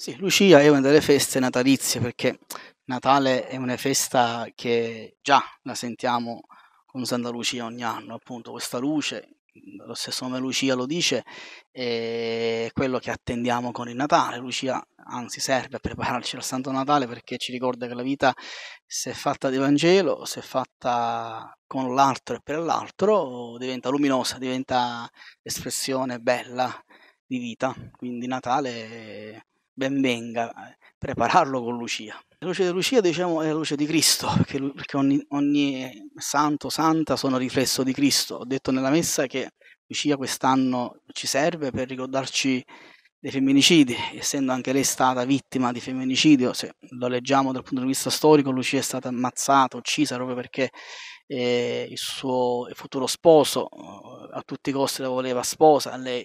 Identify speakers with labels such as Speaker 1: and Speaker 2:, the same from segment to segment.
Speaker 1: Sì, Lucia è una delle feste natalizie perché Natale è una festa che già la sentiamo con Santa Lucia ogni anno, appunto questa luce, lo stesso nome Lucia lo dice, è quello che attendiamo con il Natale. Lucia anzi serve a prepararci al Santo Natale perché ci ricorda che la vita se fatta di Vangelo, se fatta con l'altro e per l'altro, diventa luminosa, diventa espressione bella di vita. Quindi Natale ben venga eh, prepararlo con Lucia. La luce di Lucia diciamo, è la luce di Cristo, perché ogni, ogni santo, santa sono riflesso di Cristo. Ho detto nella messa che Lucia quest'anno ci serve per ricordarci dei femminicidi, essendo anche lei stata vittima di femminicidio, se lo leggiamo dal punto di vista storico, Lucia è stata ammazzata, uccisa proprio perché eh, il suo futuro sposo eh, a tutti i costi la voleva sposa, lei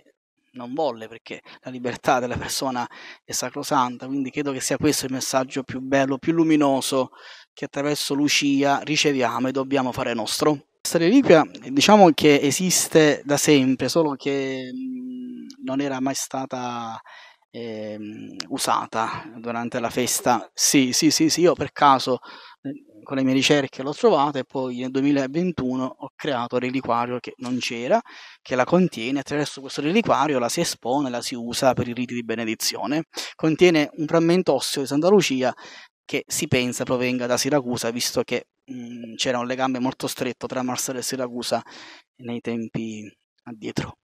Speaker 1: non volle perché la libertà della persona è sacrosanta, quindi credo che sia questo il messaggio più bello, più luminoso che attraverso Lucia riceviamo e dobbiamo fare nostro. Questa reliquia diciamo che esiste da sempre, solo che non era mai stata eh, usata durante la festa. Sì, sì, sì, sì, io per caso con le mie ricerche l'ho trovata e poi nel 2021 ho creato un reliquario che non c'era, che la contiene, attraverso questo reliquario la si espone, la si usa per i riti di benedizione. Contiene un frammento osseo di Santa Lucia che si pensa provenga da Siracusa, visto che mh, mm, c'era un legame molto stretto tra Marsalia e Siracusa nei tempi addietro.